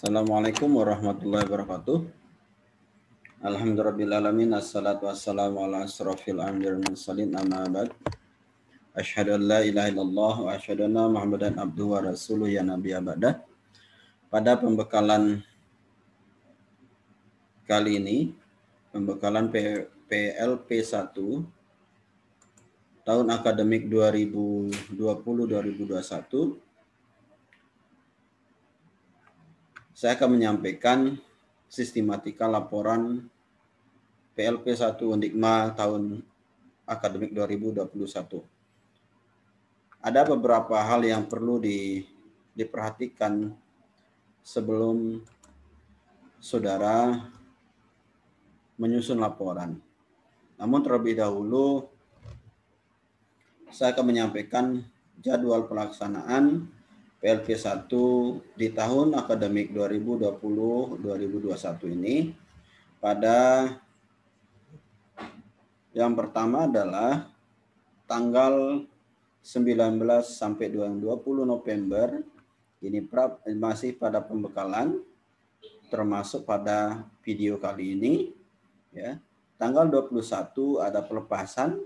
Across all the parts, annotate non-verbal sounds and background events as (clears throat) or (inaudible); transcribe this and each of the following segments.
Assalamualaikum warahmatullahi wabarakatuh. alamin Assalatu wassalamu ala asrafil amir mursalin amma abad. Ashadu an la ilaha illallah wa ashadu anna muhammadan abduhu wa rasuluh ya nabi abadah. Pada pembekalan kali ini, pembekalan P PLP 1 tahun akademik 2020-2021 saya akan menyampaikan sistematika laporan PLP 1 Undikma tahun akademik 2021. Ada beberapa hal yang perlu di, diperhatikan sebelum saudara menyusun laporan. Namun terlebih dahulu saya akan menyampaikan jadwal pelaksanaan PLP 1 di tahun akademik 2020-2021 ini pada yang pertama adalah tanggal 19 sampai 20 November ini masih pada pembekalan termasuk pada video kali ini ya. Tanggal 21 ada pelepasan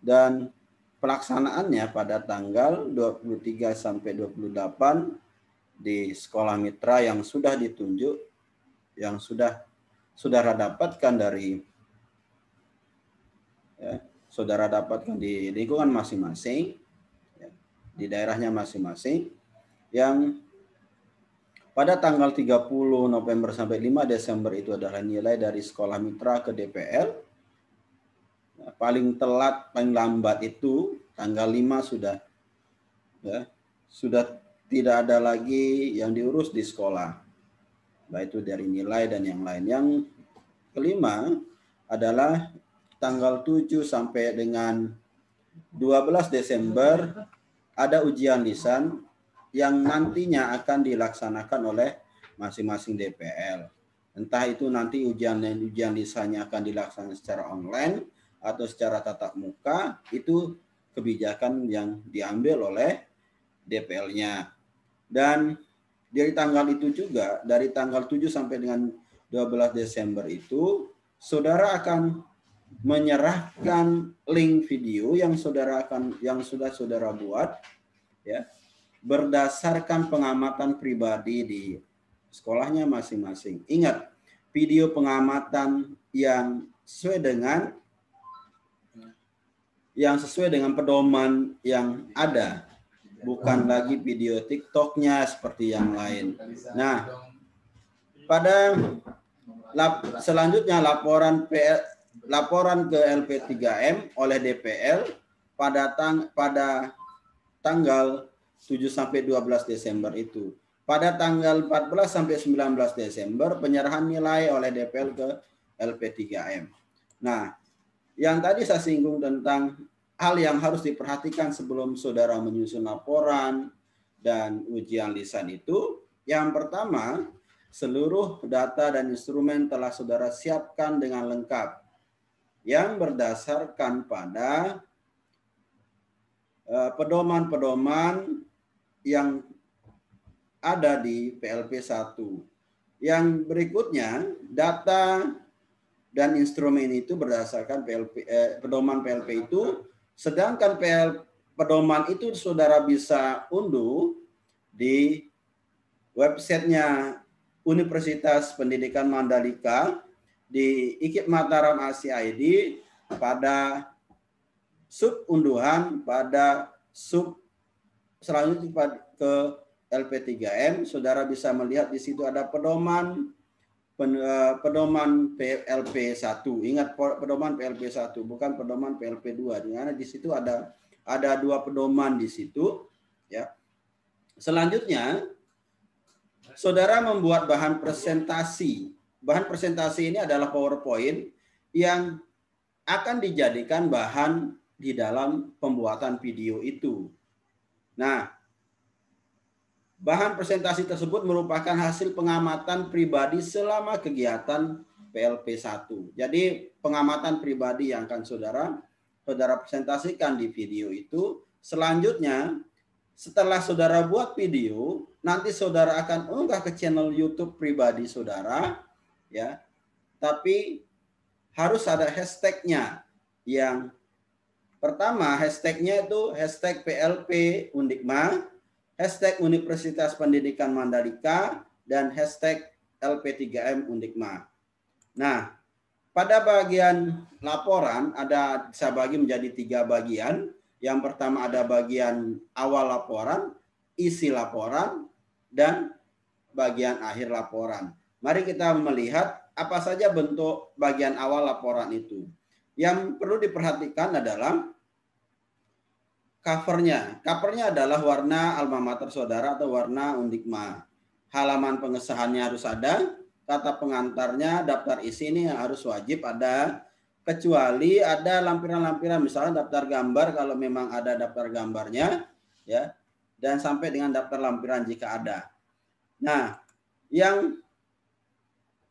dan Pelaksanaannya pada tanggal 23 sampai 28 di sekolah mitra yang sudah ditunjuk yang sudah saudara dapatkan dari ya, saudara dapatkan di lingkungan masing-masing ya, di daerahnya masing-masing yang pada tanggal 30 November sampai 5 Desember itu adalah nilai dari sekolah mitra ke DPL paling telat, paling lambat itu tanggal 5 sudah ya, sudah tidak ada lagi yang diurus di sekolah. Baik nah, itu dari nilai dan yang lain. Yang kelima adalah tanggal 7 sampai dengan 12 Desember ada ujian lisan yang nantinya akan dilaksanakan oleh masing-masing DPL. Entah itu nanti ujian dan ujian lisannya akan dilaksanakan secara online atau secara tatap muka itu kebijakan yang diambil oleh DPL-nya. Dan dari tanggal itu juga, dari tanggal 7 sampai dengan 12 Desember itu, saudara akan menyerahkan link video yang saudara akan yang sudah saudara buat ya berdasarkan pengamatan pribadi di sekolahnya masing-masing. Ingat, video pengamatan yang sesuai dengan yang sesuai dengan pedoman yang ada, bukan hmm. lagi video TikToknya seperti yang lain. Nah, pada lap, selanjutnya laporan PL, laporan ke LP3M oleh DPL pada tang, pada tanggal 7 sampai 12 Desember itu. Pada tanggal 14 sampai 19 Desember penyerahan nilai oleh DPL ke LP3M. Nah, yang tadi saya singgung tentang hal yang harus diperhatikan sebelum saudara menyusun laporan dan ujian lisan itu, yang pertama, seluruh data dan instrumen telah saudara siapkan dengan lengkap yang berdasarkan pada e, pedoman-pedoman yang ada di PLP 1. Yang berikutnya, data dan instrumen itu berdasarkan PLP, eh, pedoman PLP itu. Sedangkan PL, pedoman itu saudara bisa unduh di websitenya Universitas Pendidikan Mandalika di Ikip Mataram ACID pada sub unduhan pada sub selanjutnya ke LP3M, saudara bisa melihat di situ ada pedoman Eh, pedoman PLP 1. Ingat pedoman PLP 1 bukan pedoman PLP 2. Di mana di situ ada ada dua pedoman di situ ya. Selanjutnya saudara membuat bahan presentasi. Bahan presentasi ini adalah PowerPoint yang akan dijadikan bahan di dalam pembuatan video itu. Nah, Bahan presentasi tersebut merupakan hasil pengamatan pribadi selama kegiatan PLP 1. Jadi pengamatan pribadi yang akan saudara saudara presentasikan di video itu. Selanjutnya setelah saudara buat video, nanti saudara akan unggah ke channel YouTube pribadi saudara, ya. Tapi harus ada hashtagnya yang pertama hashtagnya itu hashtag PLP Undikma hashtag Universitas Pendidikan Mandalika, dan hashtag LP3M Undikma. Nah, pada bagian laporan ada saya bagi menjadi tiga bagian. Yang pertama ada bagian awal laporan, isi laporan, dan bagian akhir laporan. Mari kita melihat apa saja bentuk bagian awal laporan itu. Yang perlu diperhatikan adalah covernya. Covernya adalah warna almamater saudara atau warna undikma. Halaman pengesahannya harus ada, kata pengantarnya, daftar isi ini harus wajib ada. Kecuali ada lampiran-lampiran, misalnya daftar gambar kalau memang ada daftar gambarnya, ya, dan sampai dengan daftar lampiran jika ada. Nah, yang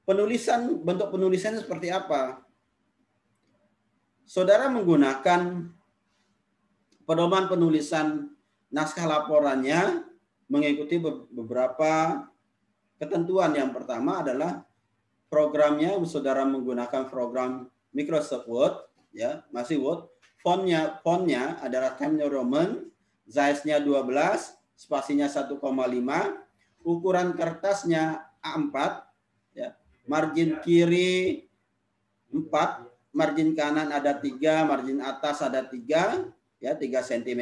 penulisan bentuk penulisannya seperti apa? Saudara menggunakan pedoman penulisan naskah laporannya mengikuti beberapa ketentuan. Yang pertama adalah programnya saudara menggunakan program Microsoft Word ya, masih Word. Fontnya fontnya adalah Times New Roman, size-nya 12, spasinya 1,5, ukuran kertasnya A4 ya. Margin kiri 4, margin kanan ada 3, margin atas ada 3, ya 3 cm,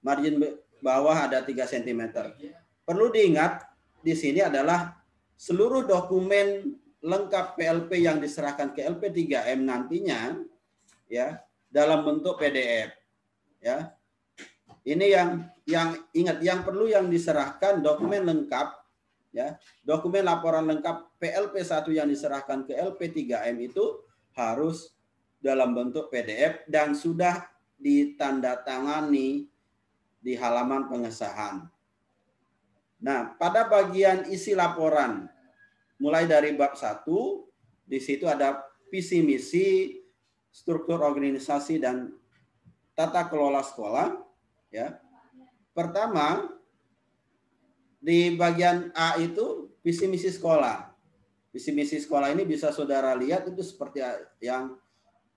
margin bawah ada 3 cm. Perlu diingat di sini adalah seluruh dokumen lengkap PLP yang diserahkan ke LP3M nantinya ya dalam bentuk PDF ya. Ini yang yang ingat yang perlu yang diserahkan dokumen lengkap ya. Dokumen laporan lengkap PLP1 yang diserahkan ke LP3M itu harus dalam bentuk PDF dan sudah ditandatangani di halaman pengesahan. Nah, pada bagian isi laporan, mulai dari bab 1, di situ ada visi misi, struktur organisasi dan tata kelola sekolah, ya. Pertama, di bagian A itu visi misi sekolah. Visi misi sekolah ini bisa Saudara lihat itu seperti yang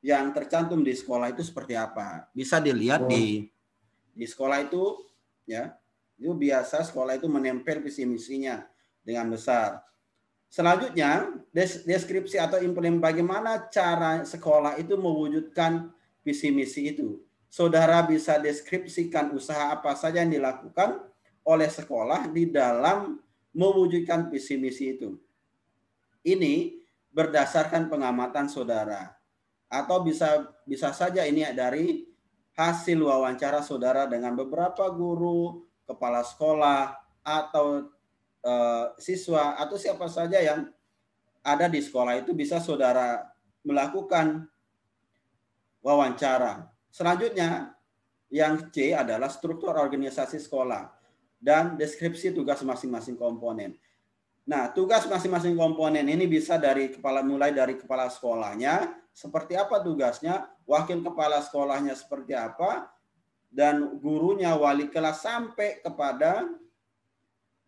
yang tercantum di sekolah itu seperti apa. Bisa dilihat oh. di di sekolah itu ya. Itu biasa sekolah itu menempel visi misinya dengan besar. Selanjutnya, deskripsi atau implement bagaimana cara sekolah itu mewujudkan visi misi itu. Saudara bisa deskripsikan usaha apa saja yang dilakukan oleh sekolah di dalam mewujudkan visi misi itu. Ini berdasarkan pengamatan saudara atau bisa bisa saja ini dari hasil wawancara saudara dengan beberapa guru, kepala sekolah atau e, siswa atau siapa saja yang ada di sekolah itu bisa saudara melakukan wawancara. Selanjutnya yang C adalah struktur organisasi sekolah dan deskripsi tugas masing-masing komponen. Nah, tugas masing-masing komponen ini bisa dari kepala mulai dari kepala sekolahnya seperti apa tugasnya, wakil kepala sekolahnya seperti apa, dan gurunya wali kelas sampai kepada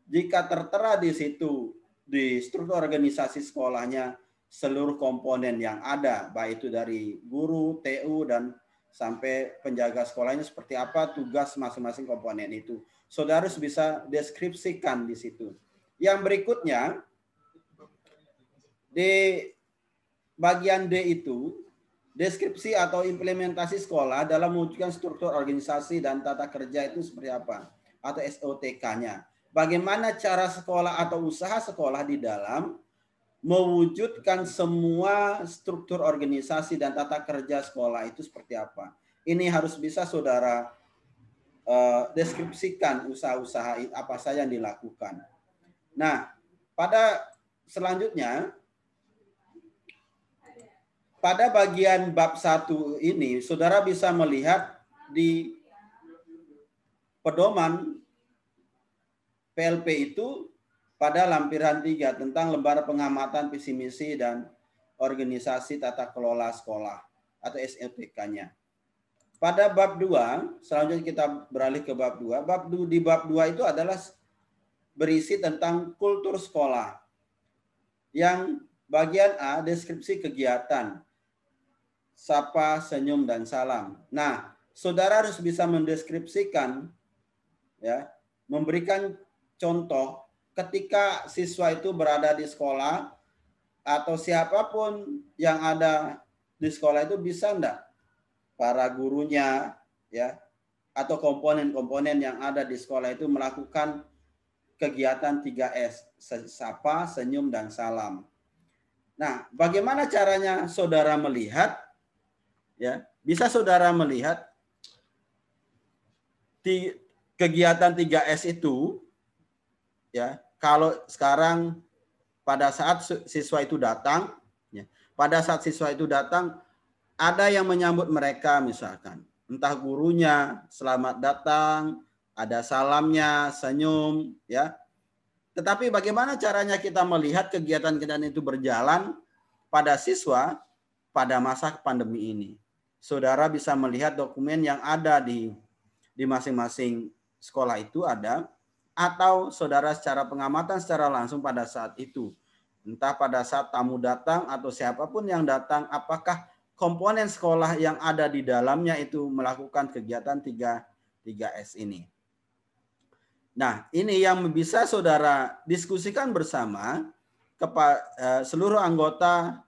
jika tertera di situ di struktur organisasi sekolahnya seluruh komponen yang ada baik itu dari guru, TU dan sampai penjaga sekolahnya seperti apa tugas masing-masing komponen itu. Saudara harus bisa deskripsikan di situ. Yang berikutnya di bagian D itu deskripsi atau implementasi sekolah dalam mewujudkan struktur organisasi dan tata kerja itu seperti apa atau SOTK-nya. Bagaimana cara sekolah atau usaha sekolah di dalam mewujudkan semua struktur organisasi dan tata kerja sekolah itu seperti apa. Ini harus bisa saudara eh, deskripsikan usaha-usaha apa saja yang dilakukan. Nah, pada selanjutnya pada bagian bab satu ini, saudara bisa melihat di pedoman PLP itu pada lampiran tiga tentang lembar pengamatan visi misi dan organisasi tata kelola sekolah atau SLPK-nya. Pada bab dua, selanjutnya kita beralih ke bab dua. Bab di bab dua itu adalah berisi tentang kultur sekolah. Yang bagian A deskripsi kegiatan sapa, senyum, dan salam. Nah, saudara harus bisa mendeskripsikan, ya, memberikan contoh ketika siswa itu berada di sekolah atau siapapun yang ada di sekolah itu bisa enggak para gurunya ya atau komponen-komponen yang ada di sekolah itu melakukan kegiatan 3S sapa, senyum dan salam. Nah, bagaimana caranya saudara melihat ya bisa saudara melihat di kegiatan 3S itu ya kalau sekarang pada saat siswa itu datang ya, pada saat siswa itu datang ada yang menyambut mereka misalkan entah gurunya selamat datang ada salamnya senyum ya tetapi bagaimana caranya kita melihat kegiatan-kegiatan itu berjalan pada siswa pada masa pandemi ini saudara bisa melihat dokumen yang ada di di masing-masing sekolah itu ada atau saudara secara pengamatan secara langsung pada saat itu. Entah pada saat tamu datang atau siapapun yang datang apakah komponen sekolah yang ada di dalamnya itu melakukan kegiatan 3 3S ini. Nah, ini yang bisa saudara diskusikan bersama kepada eh, seluruh anggota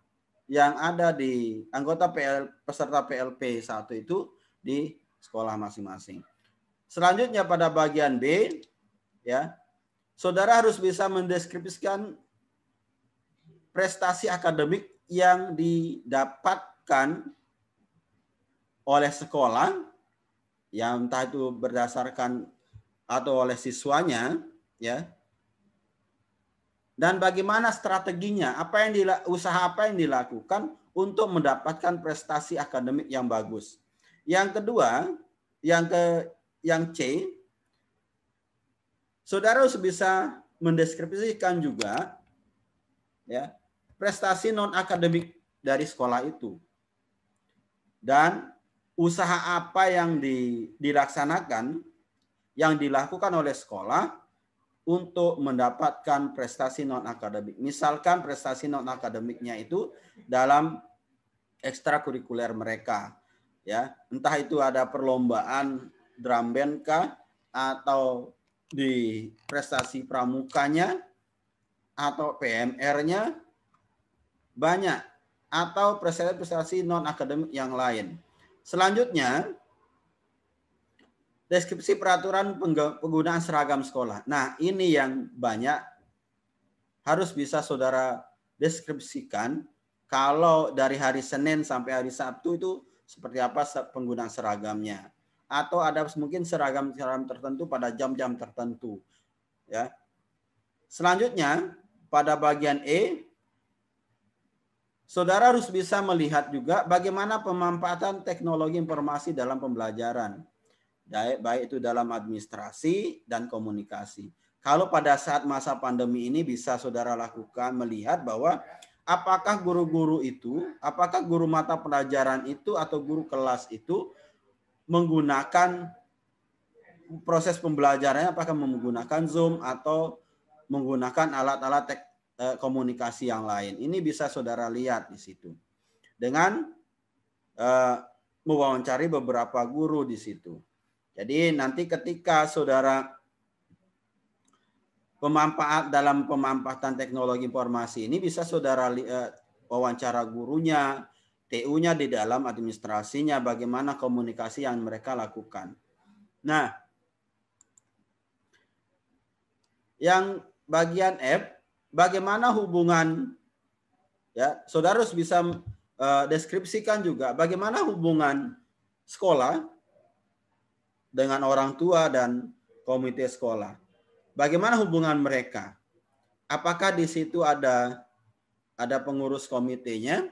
yang ada di anggota PL, peserta PLP satu itu di sekolah masing-masing. Selanjutnya pada bagian B ya. Saudara harus bisa mendeskripsikan prestasi akademik yang didapatkan oleh sekolah yang entah itu berdasarkan atau oleh siswanya ya dan bagaimana strateginya, apa yang dila, usaha apa yang dilakukan untuk mendapatkan prestasi akademik yang bagus. Yang kedua, yang ke yang C, saudara harus bisa mendeskripsikan juga ya prestasi non akademik dari sekolah itu dan usaha apa yang di, dilaksanakan yang dilakukan oleh sekolah untuk mendapatkan prestasi non akademik. Misalkan prestasi non akademiknya itu dalam ekstrakurikuler mereka, ya entah itu ada perlombaan drum band kah atau di prestasi pramukanya atau PMR-nya banyak atau prestasi-prestasi non akademik yang lain. Selanjutnya deskripsi peraturan penggunaan seragam sekolah. Nah, ini yang banyak harus bisa saudara deskripsikan kalau dari hari Senin sampai hari Sabtu itu seperti apa penggunaan seragamnya atau ada mungkin seragam-seragam tertentu pada jam-jam tertentu ya. Selanjutnya pada bagian E Saudara harus bisa melihat juga bagaimana pemanfaatan teknologi informasi dalam pembelajaran baik itu dalam administrasi dan komunikasi. Kalau pada saat masa pandemi ini bisa saudara lakukan melihat bahwa apakah guru-guru itu, apakah guru mata pelajaran itu atau guru kelas itu menggunakan proses pembelajarannya apakah menggunakan Zoom atau menggunakan alat-alat eh, komunikasi yang lain. Ini bisa saudara lihat di situ. Dengan uh, mewawancari beberapa guru di situ. Jadi nanti ketika saudara pemampaat dalam pemampatan teknologi informasi ini bisa saudara lihat eh, wawancara gurunya, TU-nya di dalam administrasinya, bagaimana komunikasi yang mereka lakukan. Nah, yang bagian F, bagaimana hubungan ya saudara harus bisa uh, deskripsikan juga bagaimana hubungan sekolah dengan orang tua dan komite sekolah. Bagaimana hubungan mereka? Apakah di situ ada ada pengurus komitenya?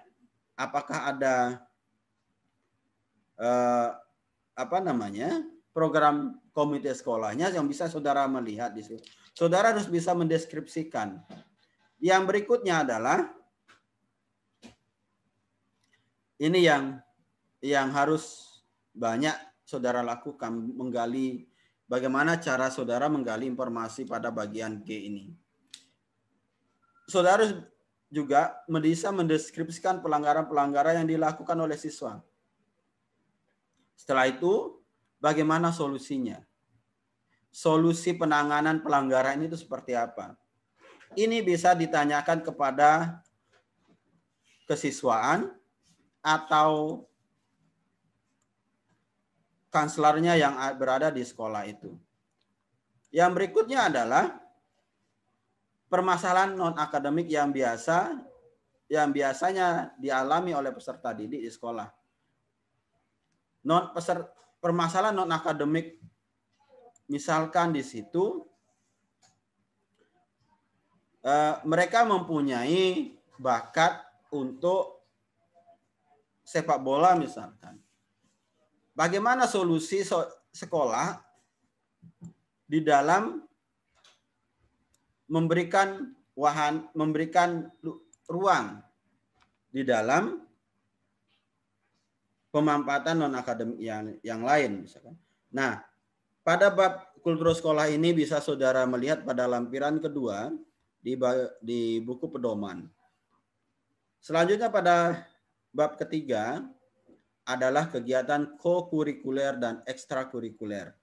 Apakah ada eh, apa namanya program komite sekolahnya yang bisa saudara melihat di situ? Saudara harus bisa mendeskripsikan. Yang berikutnya adalah ini yang yang harus banyak saudara lakukan menggali bagaimana cara saudara menggali informasi pada bagian G ini. Saudara juga bisa mendeskripsikan pelanggaran-pelanggaran yang dilakukan oleh siswa. Setelah itu, bagaimana solusinya? Solusi penanganan pelanggaran itu seperti apa? Ini bisa ditanyakan kepada kesiswaan atau kanselarnya yang berada di sekolah itu. Yang berikutnya adalah permasalahan non akademik yang biasa yang biasanya dialami oleh peserta didik di sekolah. Non peser permasalahan non akademik misalkan di situ eh, mereka mempunyai bakat untuk sepak bola misalkan Bagaimana solusi so sekolah di dalam memberikan wahan memberikan ruang di dalam pemanfaatan non akademik yang yang lain misalkan. Nah, pada bab kultur sekolah ini bisa saudara melihat pada lampiran kedua di di buku pedoman. Selanjutnya pada bab ketiga adalah kegiatan kokurikuler dan ekstrakurikuler.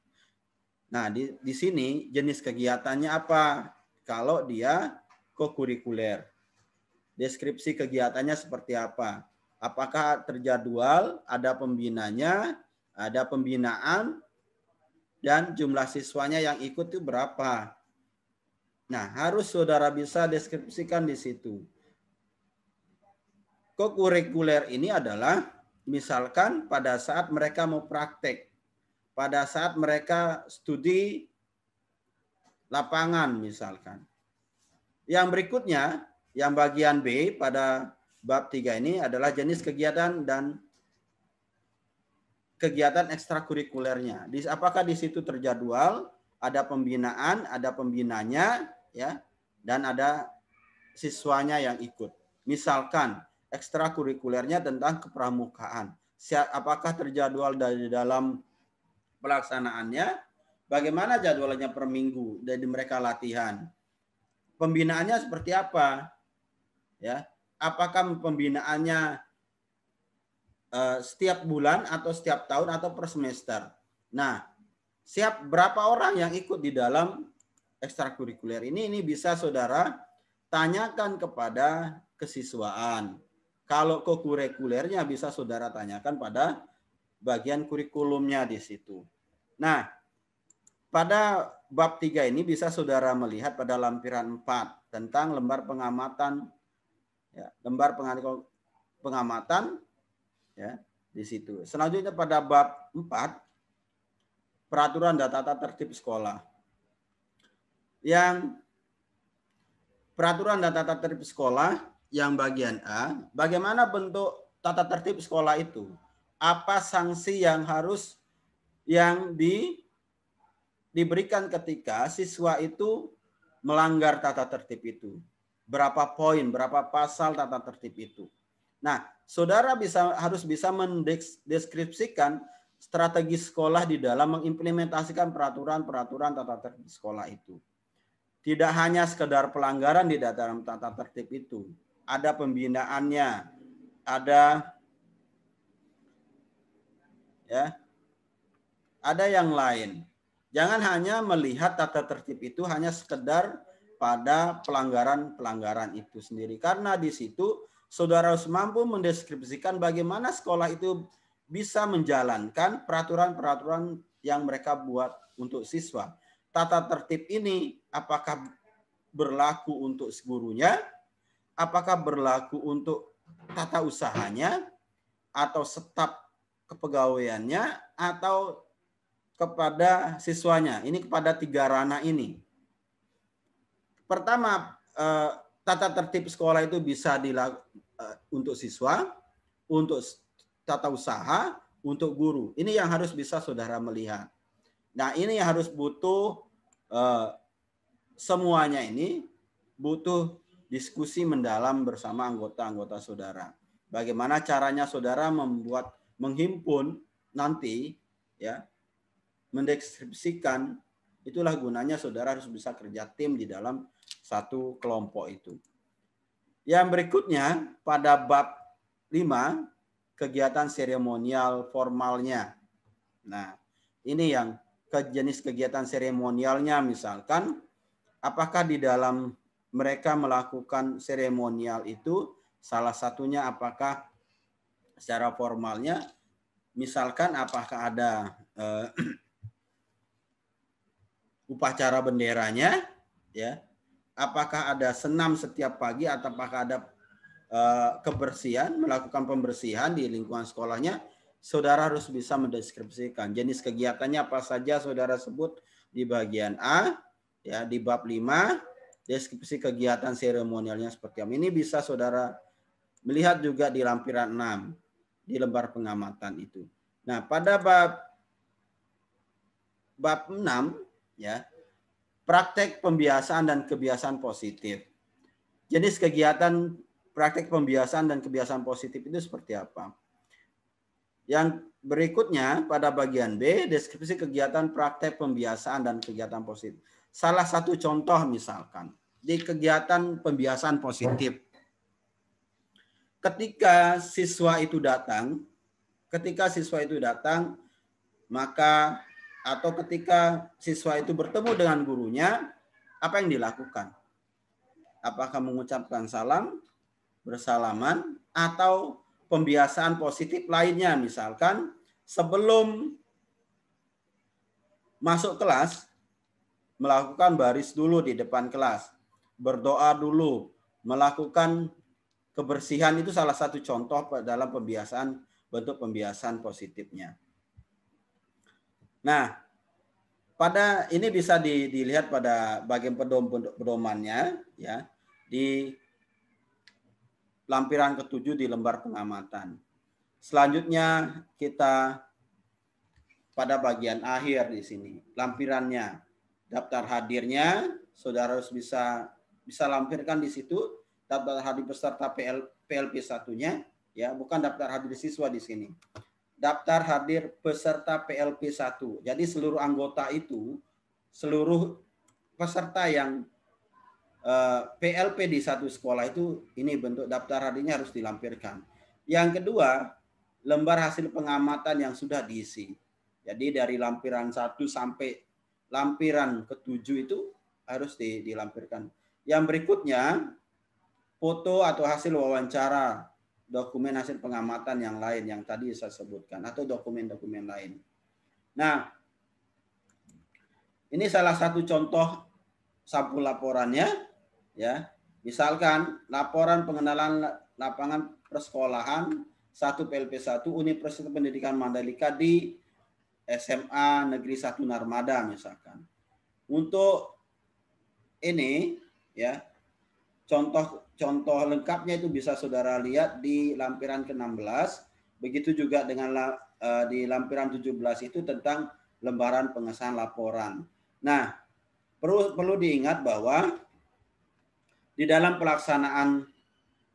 Nah, di, di sini jenis kegiatannya apa? Kalau dia kokurikuler. Deskripsi kegiatannya seperti apa? Apakah terjadwal, ada pembinanya, ada pembinaan, dan jumlah siswanya yang ikut itu berapa? Nah, harus saudara bisa deskripsikan di situ. Kokurikuler ini adalah Misalkan pada saat mereka mau praktek, pada saat mereka studi lapangan misalkan. Yang berikutnya, yang bagian B pada bab 3 ini adalah jenis kegiatan dan kegiatan ekstrakurikulernya. Apakah di situ terjadwal, ada pembinaan, ada pembinanya, ya, dan ada siswanya yang ikut. Misalkan ekstrakurikulernya tentang kepramukaan. Apakah terjadwal dari dalam pelaksanaannya? Bagaimana jadwalnya per minggu dari mereka latihan? Pembinaannya seperti apa? Ya, apakah pembinaannya eh, setiap bulan atau setiap tahun atau per semester? Nah, siap berapa orang yang ikut di dalam ekstrakurikuler ini? Ini bisa saudara tanyakan kepada kesiswaan kalau kokurikulernya bisa saudara tanyakan pada bagian kurikulumnya di situ. Nah, pada bab 3 ini bisa saudara melihat pada lampiran 4 tentang lembar pengamatan ya, lembar pengamatan ya di situ. Selanjutnya pada bab 4 peraturan data tata tertib sekolah. Yang peraturan data tata tertib sekolah yang bagian A, bagaimana bentuk tata tertib sekolah itu? Apa sanksi yang harus yang di diberikan ketika siswa itu melanggar tata tertib itu? Berapa poin, berapa pasal tata tertib itu? Nah, saudara bisa harus bisa mendeskripsikan strategi sekolah di dalam mengimplementasikan peraturan-peraturan tata tertib sekolah itu. Tidak hanya sekedar pelanggaran di dalam tata tertib itu, ada pembinaannya, ada ya. Ada yang lain. Jangan hanya melihat tata tertib itu hanya sekedar pada pelanggaran-pelanggaran itu sendiri karena di situ saudara harus mampu mendeskripsikan bagaimana sekolah itu bisa menjalankan peraturan-peraturan yang mereka buat untuk siswa. Tata tertib ini apakah berlaku untuk gurunya apakah berlaku untuk tata usahanya atau staf kepegawaiannya atau kepada siswanya. Ini kepada tiga ranah ini. Pertama, eh, tata tertib sekolah itu bisa dilaku eh, untuk siswa, untuk tata usaha, untuk guru. Ini yang harus bisa saudara melihat. Nah, ini yang harus butuh eh, semuanya ini butuh diskusi mendalam bersama anggota-anggota saudara. Bagaimana caranya saudara membuat menghimpun nanti ya mendeskripsikan itulah gunanya saudara harus bisa kerja tim di dalam satu kelompok itu. Yang berikutnya pada bab 5 kegiatan seremonial formalnya. Nah, ini yang ke jenis kegiatan seremonialnya misalkan apakah di dalam mereka melakukan seremonial itu salah satunya apakah secara formalnya misalkan apakah ada uh, (clears throat) upacara benderanya ya apakah ada senam setiap pagi atau apakah ada uh, kebersihan melakukan pembersihan di lingkungan sekolahnya saudara harus bisa mendeskripsikan jenis kegiatannya apa saja saudara sebut di bagian A ya di bab 5 deskripsi kegiatan seremonialnya seperti apa. Ini bisa saudara melihat juga di lampiran 6 di lembar pengamatan itu. Nah, pada bab bab 6 ya, praktek pembiasaan dan kebiasaan positif. Jenis kegiatan praktek pembiasaan dan kebiasaan positif itu seperti apa? Yang berikutnya pada bagian B deskripsi kegiatan praktek pembiasaan dan kegiatan positif. Salah satu contoh misalkan di kegiatan pembiasan positif. Ketika siswa itu datang, ketika siswa itu datang, maka atau ketika siswa itu bertemu dengan gurunya, apa yang dilakukan? Apakah mengucapkan salam, bersalaman, atau pembiasaan positif lainnya? Misalkan sebelum masuk kelas, melakukan baris dulu di depan kelas berdoa dulu, melakukan kebersihan itu salah satu contoh dalam pembiasaan bentuk pembiasaan positifnya. Nah, pada ini bisa dilihat pada bagian pedom, pedomannya ya di lampiran ketujuh di lembar pengamatan. Selanjutnya kita pada bagian akhir di sini lampirannya daftar hadirnya saudara harus bisa bisa lampirkan di situ daftar hadir peserta PL, PLP satunya ya bukan daftar hadir siswa di sini daftar hadir peserta PLP 1 jadi seluruh anggota itu seluruh peserta yang uh, eh, PLP di satu sekolah itu ini bentuk daftar hadirnya harus dilampirkan yang kedua lembar hasil pengamatan yang sudah diisi jadi dari lampiran 1 sampai lampiran ketujuh itu harus dilampirkan yang berikutnya, foto atau hasil wawancara, dokumen hasil pengamatan yang lain yang tadi saya sebutkan, atau dokumen-dokumen lain. Nah, ini salah satu contoh sampul laporannya. ya. Misalkan laporan pengenalan lapangan persekolahan 1 PLP 1 Universitas Pendidikan Mandalika di SMA Negeri 1 Narmada misalkan. Untuk ini ya. Contoh-contoh lengkapnya itu bisa saudara lihat di lampiran ke-16. Begitu juga dengan uh, di lampiran 17 itu tentang lembaran pengesahan laporan. Nah, perlu perlu diingat bahwa di dalam pelaksanaan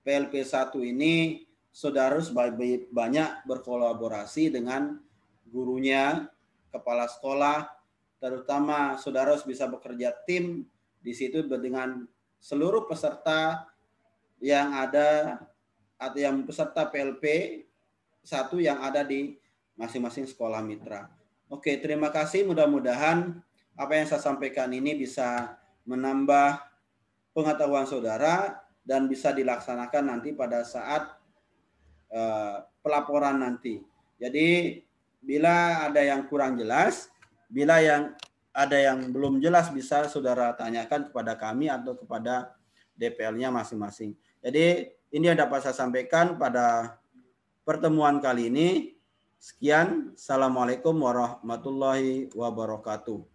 PLP 1 ini saudara harus banyak berkolaborasi dengan gurunya, kepala sekolah, terutama saudara harus bisa bekerja tim di situ dengan seluruh peserta yang ada atau yang peserta PLP satu yang ada di masing-masing sekolah mitra. Oke, terima kasih. Mudah-mudahan apa yang saya sampaikan ini bisa menambah pengetahuan saudara dan bisa dilaksanakan nanti pada saat uh, pelaporan nanti. Jadi bila ada yang kurang jelas, bila yang ada yang belum jelas bisa saudara tanyakan kepada kami atau kepada DPL-nya masing-masing. Jadi ini yang dapat saya sampaikan pada pertemuan kali ini. Sekian, Assalamualaikum warahmatullahi wabarakatuh.